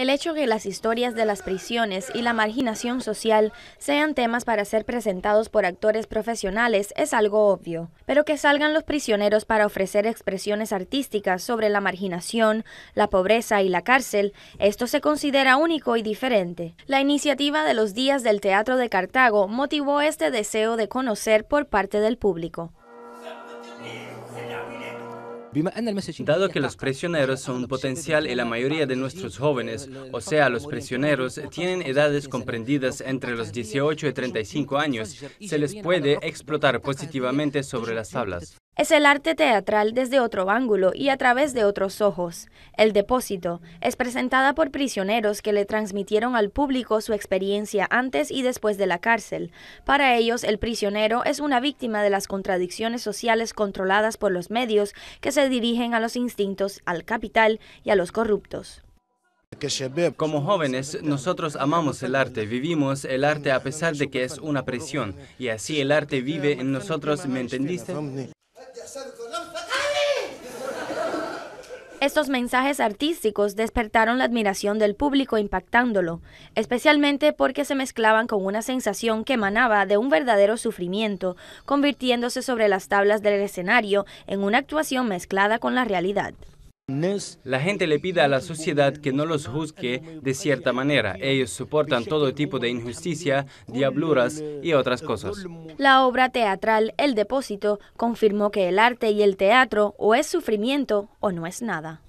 El hecho que las historias de las prisiones y la marginación social sean temas para ser presentados por actores profesionales es algo obvio, pero que salgan los prisioneros para ofrecer expresiones artísticas sobre la marginación, la pobreza y la cárcel, esto se considera único y diferente. La iniciativa de los Días del Teatro de Cartago motivó este deseo de conocer por parte del público. Dado que los prisioneros son potencial en la mayoría de nuestros jóvenes, eh, o sea, los prisioneros, tienen edades comprendidas entre los 18 y 35 años, se les puede explotar positivamente sobre las tablas. Es el arte teatral desde otro ángulo y a través de otros ojos. El Depósito es presentada por prisioneros que le transmitieron al público su experiencia antes y después de la cárcel. Para ellos, el prisionero es una víctima de las contradicciones sociales controladas por los medios que se dirigen a los instintos, al capital y a los corruptos. Como jóvenes, nosotros amamos el arte, vivimos el arte a pesar de que es una presión, y así el arte vive en nosotros, ¿me entendiste? Estos mensajes artísticos despertaron la admiración del público impactándolo, especialmente porque se mezclaban con una sensación que emanaba de un verdadero sufrimiento, convirtiéndose sobre las tablas del escenario en una actuación mezclada con la realidad. La gente le pide a la sociedad que no los juzgue de cierta manera. Ellos soportan todo tipo de injusticia, diabluras y otras cosas. La obra teatral El Depósito confirmó que el arte y el teatro o es sufrimiento o no es nada.